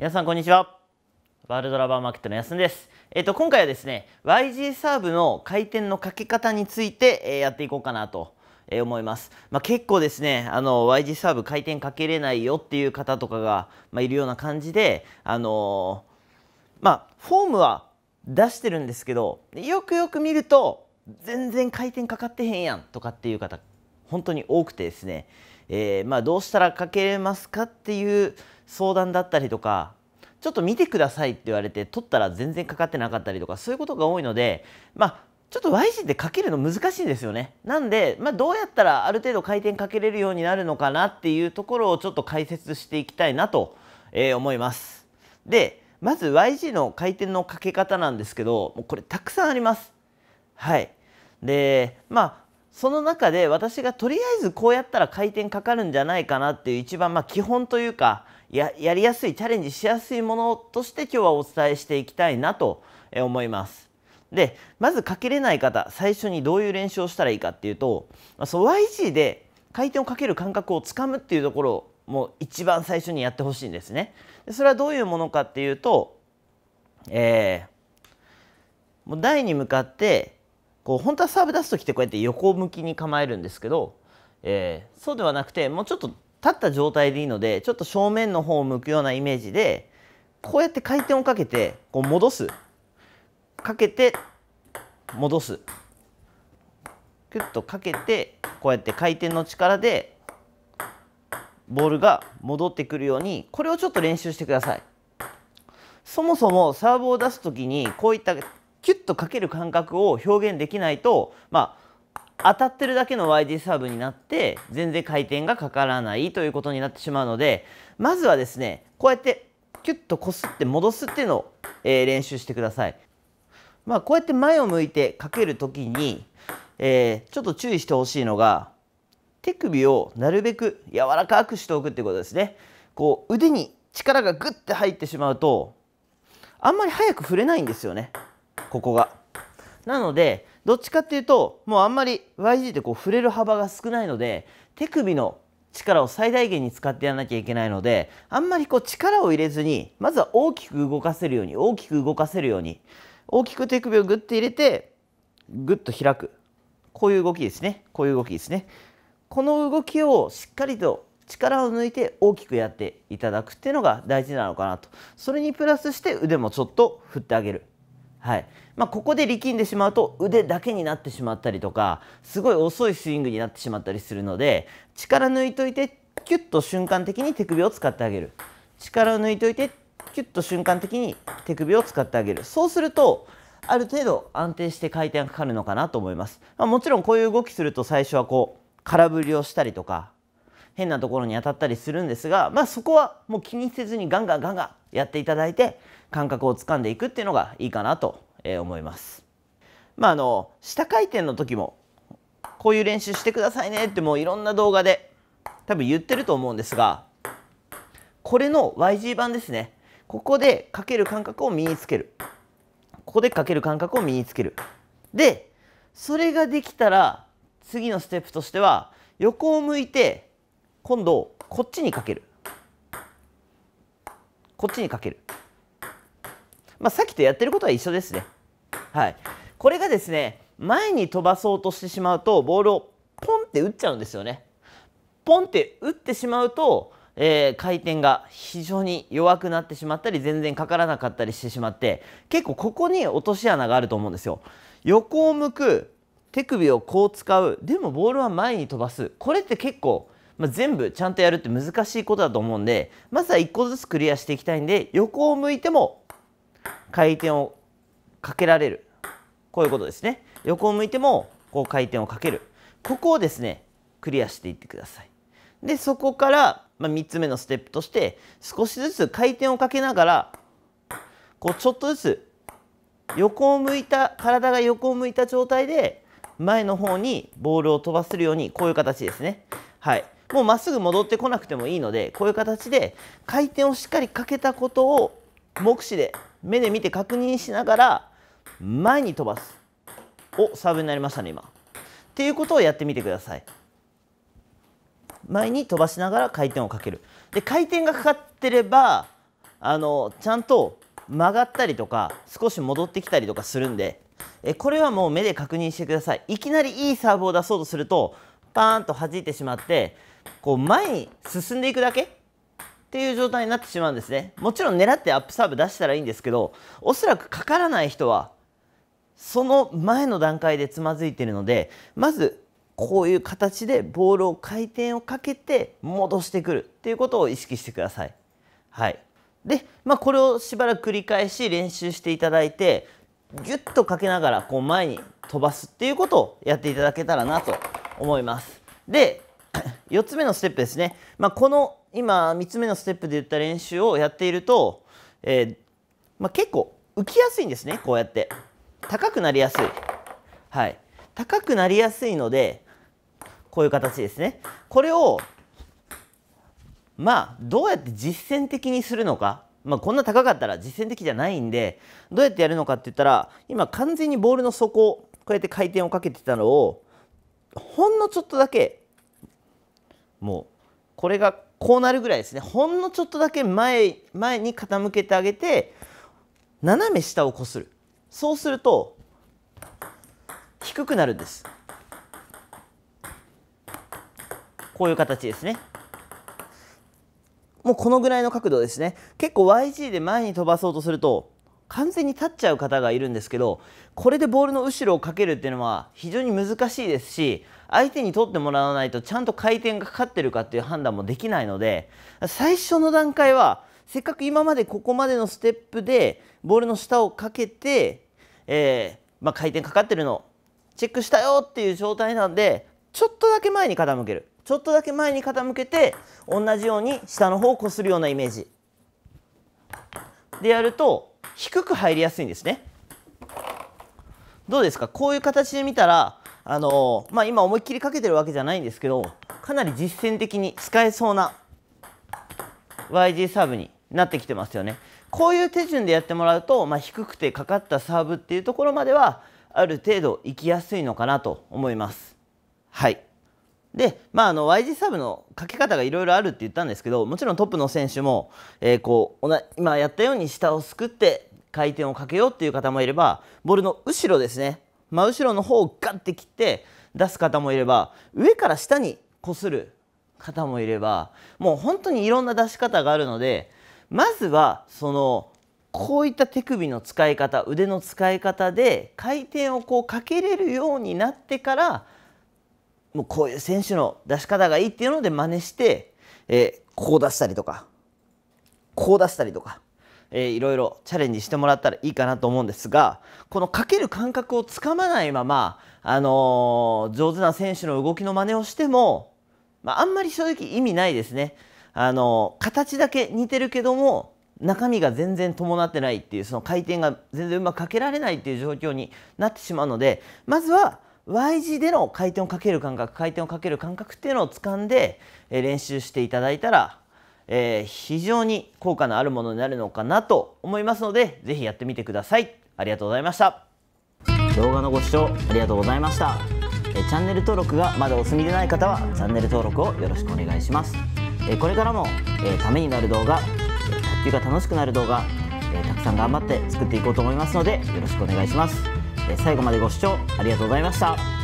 皆さんこんにちはワールドラバーマーケットの安です。えっ、ー、と、今回はですね、YG サーブの回転のかけ方について、えー、やっていこうかなと。え思います、まあ、結構ですねあの Y g サーブ回転かけれないよっていう方とかが、まあ、いるような感じで、あのまあ、フォームは出してるんですけどよくよく見ると全然回転かかってへんやんとかっていう方本当に多くてですね、えまどうしたらかけれますかっていう相談だったりとかちょっと見てくださいって言われて取ったら全然かかってなかったりとかそういうことが多いのでまあちょっと Y 字でかけるの難しいんですよね。なんで、まあ、どうやったらある程度回転かけれるようになるのかなっていうところをちょっと解説していきたいなと、えー、思います。でまず Y 字の回転のかけ方なんですけどもうこれたくさんあります。はい、でまあその中で私がとりあえずこうやったら回転かかるんじゃないかなっていう一番まあ基本というかややりやすいチャレンジしやすいものとして今日はお伝えしていきたいなと思います。でまずかけれない方最初にどういう練習をしたらいいかっていうとそう YG で回転をかける感覚をつかむっていうところをもう一番最初にやってほしいんですねで。それはどういうものかっていうと、えー、もう台に向かってこう本当はサーブ出す時ってこうやって横向きに構えるんですけど、えー、そうではなくてもうちょっと立った状態でいいのでちょっと正面の方を向くようなイメージでこうやって回転をかけてこう戻すかけて戻すキュッとかけてこうやって回転の力でボールが戻ってくるようにこれをちょっと練習してくださいそもそもサーブを出す時にこういったキュッとかける感覚を表現できないとまあ当たってるだけの YD サーブになって全然回転がかからないということになってしまうのでまずはですねこうやってキュッとこすって戻すっていうのを、えー、練習してください。まあ、こうやって前を向いてかける時に、えー、ちょっと注意してほしいのが手首をなるべく柔らかくしておくってことですね。こう腕に力がグッて入ってしまうとあんまり早く触れないんですよねここが。なのでどっちかっていうともうあんまり YG ってこう触れる幅が少ないので手首の力を最大限に使ってやらなきゃいけないのであんまりこう力を入れずにまずは大きく動かせるように大きく動かせるように大きく手首をグッて入れてグッと開くこういう動きですねこういう動きですねこの動きをしっかりと力を抜いて大きくやっていただくっていうのが大事なのかなとそれにプラスして腕もちょっと振ってあげるはいまあ、ここで力んでしまうと腕だけになってしまったりとかすごい遅いスイングになってしまったりするので力抜いといてキュッと瞬間的に手首を使ってあげる力を抜いといてキュッと瞬間的に手首を使ってあげるそうするとある程度安定して回転がかかるのかなと思います、まあ、もちろんこういう動きすると最初はこう空振りをしたりとか変なところに当たったりするんですが、まあ、そこはもう気にせずにガンガンガンガンやっていただいて感覚をつかんでいくっていうのがいいかなと思います。まあ、あの下回転の時もこういう練習してくださいねってもういろんな動画で多分言ってると思うんですがこれの YG 版ですねここでかける感覚を身につけるここでかける感覚を身につけるでそれができたら次のステップとしては横を向いて今度こっちにかけるこっちにかけるまあ、さっきとやってることは一緒ですね。はい、これがですね前に飛ばそうとしてしまうとボールをポンって打っちゃうんですよね。ポンって打ってしまうと、えー、回転が非常に弱くなってしまったり全然かからなかったりしてしまって結構ここに落とし穴があると思うんですよ。横を向く手首をこう使うでもボールは前に飛ばすこれって結構、まあ、全部ちゃんとやるって難しいことだと思うんでまずは1個ずつクリアしていきたいんで横を向いても回転をかけられるこういうことですね横を向いてもこう回転をかけるここをですねクリアしていってくださいでそこから、ま3つ目のステップとして少しずつ回転をかけながらこうちょっとずつ横を向いた体が横を向いた状態で前の方にボールを飛ばせるようにこういう形ですねはいもうまっすぐ戻ってこなくてもいいのでこういう形で回転をしっかりかけたことを目視で目で見て確認しながら前に飛ばすおサーブになりましたね今っていうことをやってみてください前に飛ばしながら回転をかけるで回転がかかってればあのちゃんと曲がったりとか少し戻ってきたりとかするんでえこれはもう目で確認してくださいいきなりいいサーブを出そうとするとパーンと弾いてしまってこう前に進んでいくだけっていう状態になってしまうんですねもちろん狙ってアップサーブ出したらいいんですけどおそらくかからない人はその前の段階でつまずいてるのでまずこういう形でボールを回転をかけて戻してくるっていうことを意識してください。はい、で、まあ、これをしばらく繰り返し練習していただいてギュッとかけながらこう前に飛ばすっていうことをやっていただけたらなと思います。で4つ目のステップですね、まあ、この今3つ目のステップで言った練習をやっていると、えー、まあ、結構浮きやすいんですねこうやって高くなりやすいはい高くなりやすいのでこういう形ですねこれをまあどうやって実践的にするのかまあ、こんな高かったら実践的じゃないんでどうやってやるのかって言ったら今完全にボールの底こうやって回転をかけてたのをほんのちょっとだけもうこれがこうなるぐらいですねほんのちょっとだけ前前に傾けてあげて斜め下をこするそうすると低くなるんですこういう形ですねもうこのぐらいの角度ですね結構 YG で前に飛ばそうとすると完全に立っちゃう方がいるんですけどこれでボールの後ろをかけるっていうのは非常に難しいですし相手に取ってもらわないとちゃんと回転がかかってるかっていう判断もできないので最初の段階はせっかく今までここまでのステップでボールの下をかけて、えー、まあ、回転かかってるのチェックしたよっていう状態なんでちょっとだけ前に傾けるちょっとだけ前に傾けて同じように下の方をこするようなイメージでやると低く入りやすいんですね。どうですかこういう形で見たら、あのー、まあ、今思いっきりかけてるわけじゃないんですけどかなり実践的に使えそうな YG サーブになってきてますよね。こういう手順でやってもらうと、まあ、低くてかかったサーブっていうところまではある程度行きやすいのかなと思います。はいで、まあ、あの YG サーブのかけ方がいろいろあるって言ったんですけどもちろんトップの選手も、えー、こう今やったように下をすくって回転をかけようっていう方もいればボールの後ろですね真後ろの方をガッて切って出す方もいれば上から下にこする方もいればもう本当にいろんな出し方があるのでまずはそのこういった手首の使い方腕の使い方で回転をこうかけれるようになってからもうこういう選手の出し方がいいっていうので真似して、えー、こう出したりとかこう出したりとか、えー、いろいろチャレンジしてもらったらいいかなと思うんですがこのかける感覚をつかまないまま、あのー、上手な選手の動きの真似をしても、まあ、あんまり正直意味ないですね。あのー、形だけ似てるけども中身が全然伴ってないっていうその回転が全然うまくかけられないっていう状況になってしまうのでまずは Y 字での回転をかける感覚回転をかける感覚っていうのを掴んで、え練習していただいたら、えー、非常に効果のあるものになるのかなと思いますので是非やってみてくださいありがとうございました動画のご視聴ありがとうございましたえチャンネル登録がまだお済みでない方はチャンネル登録をよろしくお願いしますえこれからも、えためになる動画卓球が楽しくなる動画えたくさん頑張って作っていこうと思いますのでよろしくお願いします最後までご視聴ありがとうございました